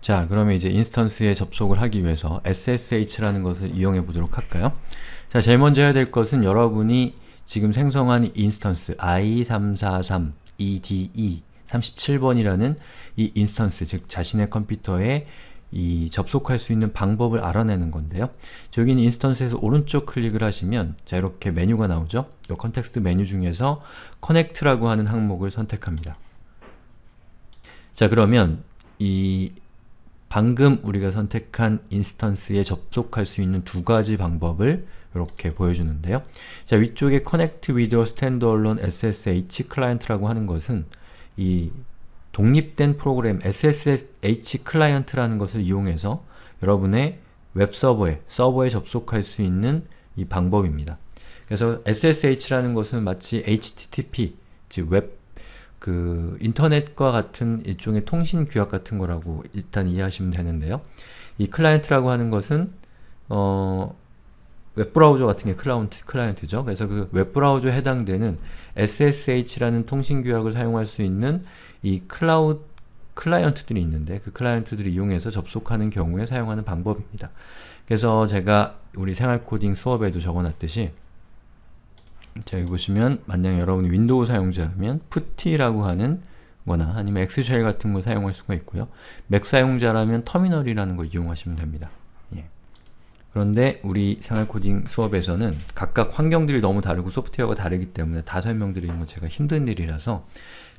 자, 그러면 이제 인스턴스에 접속을 하기 위해서 ssh라는 것을 이용해 보도록 할까요? 자, 제일 먼저 해야 될 것은 여러분이 지금 생성한 인스턴스 i343ede 37번이라는 e, 이 인스턴스, 즉 자신의 컴퓨터에 이 접속할 수 있는 방법을 알아내는 건데요. 저기는 인스턴스에서 오른쪽 클릭을 하시면 자 이렇게 메뉴가 나오죠? 이 컨텍스트 메뉴 중에서 커넥트라고 하는 항목을 선택합니다. 자 그러면 이 방금 우리가 선택한 인스턴스에 접속할 수 있는 두 가지 방법을 이렇게 보여주는데요. 자, 위쪽에 Connect with your standalone SSH 클라이언트라고 하는 것은 이 독립된 프로그램 SSH 클라이언트라는 것을 이용해서 여러분의 웹서버에, 서버에 접속할 수 있는 이 방법입니다. 그래서 SSH라는 것은 마치 HTTP, 즉웹 그 인터넷과 같은 일종의 통신 규약 같은 거라고 일단 이해하시면 되는데요. 이 클라이언트라고 하는 것은 어 웹브라우저 같은 게 클라운트, 클라이언트죠. 그래서 그 웹브라우저에 해당되는 SSH라는 통신 규약을 사용할 수 있는 이 클라우드 클라이언트들이 있는데 그 클라이언트들을 이용해서 접속하는 경우에 사용하는 방법입니다. 그래서 제가 우리 생활코딩 수업에도 적어놨듯이 자, 여기 보시면 만약 여러분이 윈도우 사용자라면 푸티라고 하는 거나 아니면 엑스쉘 같은 걸 사용할 수가 있고요. 맥 사용자라면 터미널이라는 걸 이용하시면 됩니다. 예. 그런데 우리 생활코딩 수업에서는 각각 환경들이 너무 다르고 소프트웨어가 다르기 때문에 다 설명드리는 건 제가 힘든 일이라서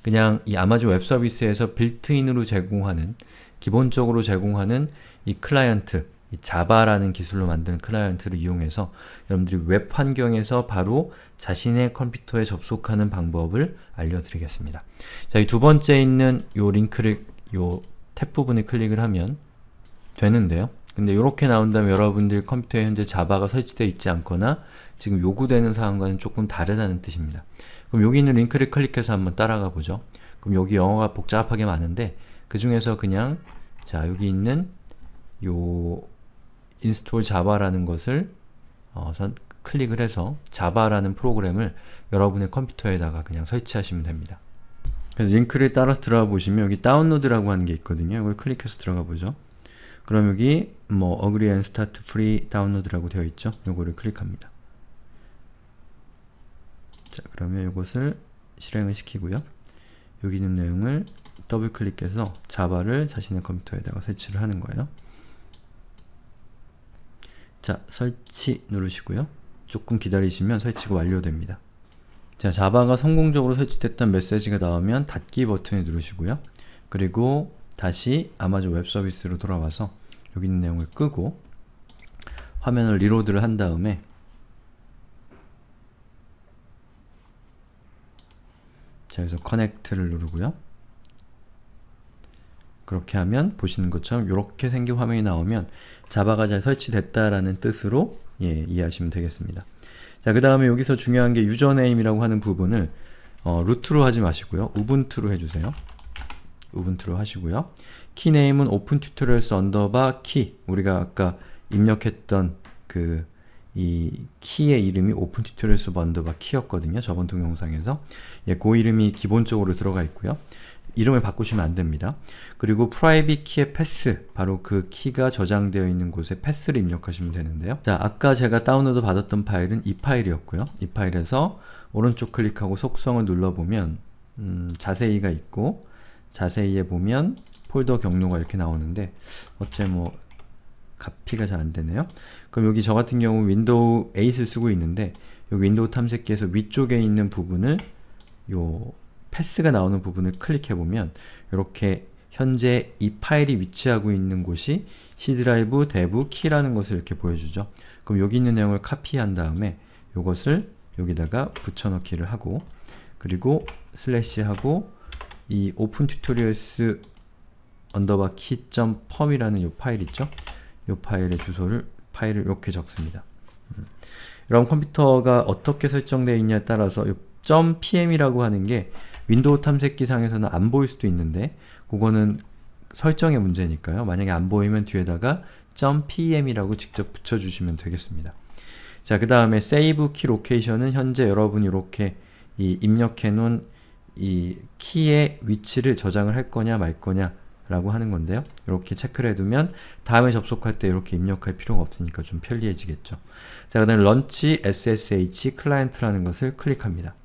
그냥 이 아마존 웹서비스에서 빌트인으로 제공하는 기본적으로 제공하는 이 클라이언트 자바라는 기술로 만든 클라이언트를 이용해서 여러분들이 웹 환경에서 바로 자신의 컴퓨터에 접속하는 방법을 알려드리겠습니다. 자, 이 두 번째 있는 요 링크를 요탭부분에 클릭을 하면 되는데요. 근데 이렇게 나온다면 여러분들 컴퓨터에 현재 자바가 설치되어 있지 않거나 지금 요구되는 사항과는 조금 다르다는 뜻입니다. 그럼 여기 있는 링크를 클릭해서 한번 따라가 보죠. 그럼 여기 영어가 복잡하게 많은데 그 중에서 그냥 자 여기 있는 요 install java라는 것을 어, 클릭을 해서 자바라는 프로그램을 여러분의 컴퓨터에다가 그냥 설치하시면 됩니다. 그래서 링크를 따라서 들어가 보시면 여기 다운로드라고 하는 게 있거든요. 이걸 클릭해서 들어가 보죠. 그럼 여기 뭐 agree and start free d o w n 라고 되어 있죠. 요거를 클릭합니다. 자, 그러면 이것을 실행을 시키고요. 여기 있는 내용을 더블 클릭해서 자바를 자신의 컴퓨터에다가 설치를 하는 거예요. 자, 설치 누르시고요. 조금 기다리시면 설치가 완료됩니다. 자, 자바가 성공적으로 설치됐던 메시지가 나오면 닫기 버튼을 누르시고요. 그리고 다시 아마존 웹 서비스로 돌아와서 여기 있는 내용을 끄고 화면을 리로드를 한 다음에 자, 여기서 커넥트를 누르고요. 그렇게 하면 보시는 것처럼 이렇게 생긴 화면이 나오면 자바가 잘 설치됐다라는 뜻으로 예, 이해하시면 되겠습니다. 자, 그 다음에 여기서 중요한 게 유저네임이라고 하는 부분을 어, 루트로 하지 마시고요. 우분투로 해주세요. 우분투로 하시고요. 키네임은 오픈 튜토리얼스 언더바 키 우리가 아까 입력했던 그 이 키의 이름이 오픈 튜토리얼스 언더바 키였거든요. 저번 동영상에서 예, 그 이름이 기본적으로 들어가 있고요. 이름을 바꾸시면 안 됩니다. 그리고 private key의 패스, 바로 그 키가 저장되어 있는 곳에 패스를 입력하시면 되는데요. 자, 아까 제가 다운로드 받았던 파일은 이 파일이었고요. 이 파일에서 오른쪽 클릭하고 속성을 눌러보면 음, 자세히가 있고 자세히에 보면 폴더 경로가 이렇게 나오는데 어째 뭐 카피가 잘 안되네요. 그럼 여기 저 같은 경우 윈도우 8을 쓰고 있는데 윈도우 탐색기에서 위쪽에 있는 부분을 요 패스가 나오는 부분을 클릭해보면 이렇게 현재 이 파일이 위치하고 있는 곳이 C드라이브 대부 키라는 것을 이렇게 보여주죠. 그럼 여기 있는 내용을 카피한 다음에 이것을 여기다가 붙여넣기를 하고 그리고 슬래시하고 이 오픈 튜토리얼스 언더바 키 e y p u m 이라는이 파일 있죠? 이 파일의 주소를 파일을 이렇게 적습니다. 음. 여러분 컴퓨터가 어떻게 설정되어 있냐에 따라서 이 .pm이라고 하는 게 윈도우 탐색기상에서는 안 보일 수도 있는데 그거는 설정의 문제니까요. 만약에 안 보이면 뒤에다가 .pm이라고 직접 붙여주시면 되겠습니다. 자, 그 다음에 save key location은 현재 여러분이 이렇게 이 입력해놓은 이 키의 위치를 저장을 할 거냐 말 거냐 라고 하는 건데요. 이렇게 체크를 해두면 다음에 접속할 때 이렇게 입력할 필요가 없으니까 좀 편리해지겠죠. 자, 그 다음에 런치 ssh 클라이언트라는 것을 클릭합니다.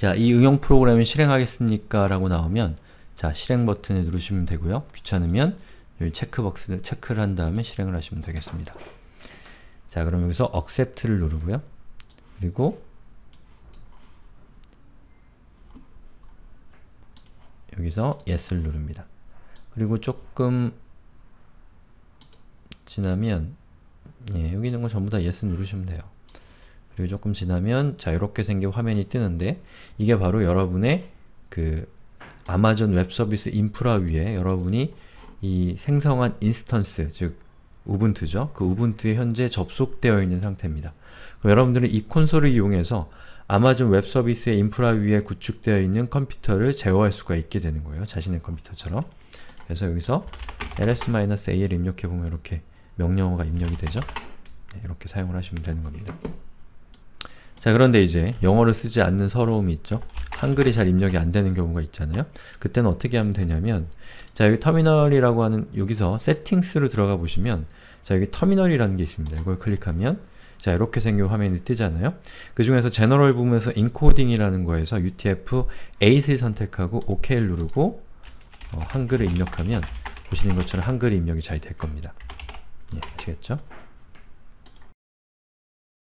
자, 이 응용 프로그램을 실행하겠습니까? 라고 나오면 자, 실행 버튼을 누르시면 되고요. 귀찮으면 여기 체크박스 체크를 한 다음에 실행을 하시면 되겠습니다. 자, 그럼 여기서 accept를 누르고요. 그리고 여기서 yes를 누릅니다. 그리고 조금 지나면 예, 여기 있는 거 전부 다 yes 누르시면 돼요. 그리고 조금 지나면 자 이렇게 생긴 화면이 뜨는데 이게 바로 여러분의 그 아마존 웹 서비스 인프라 위에 여러분이 이 생성한 인스턴스, 즉 우분투죠. 그 우분투에 현재 접속되어 있는 상태입니다. 그럼 여러분들은 이 콘솔을 이용해서 아마존 웹 서비스의 인프라 위에 구축되어 있는 컴퓨터를 제어할 수가 있게 되는 거예요. 자신의 컴퓨터처럼. 그래서 여기서 ls-al 입력해보면 이렇게 명령어가 입력이 되죠. 네, 이렇게 사용을 하시면 되는 겁니다. 자 그런데 이제 영어를 쓰지 않는 서러움이 있죠? 한글이 잘 입력이 안 되는 경우가 있잖아요? 그때는 어떻게 하면 되냐면 자 여기 터미널이라고 하는 여기서 세팅스로 들어가 보시면 자 여기 터미널이라는 게 있습니다. 이걸 클릭하면 자 이렇게 생긴 화면이 뜨잖아요? 그 중에서 g e n 제너럴 부분에서 e n c o d i n g 이라는 거에서 UTF-8을 선택하고 OK를 누르고 어, 한글을 입력하면 보시는 것처럼 한글 입력이 잘 될 겁니다. 예, 아시겠죠?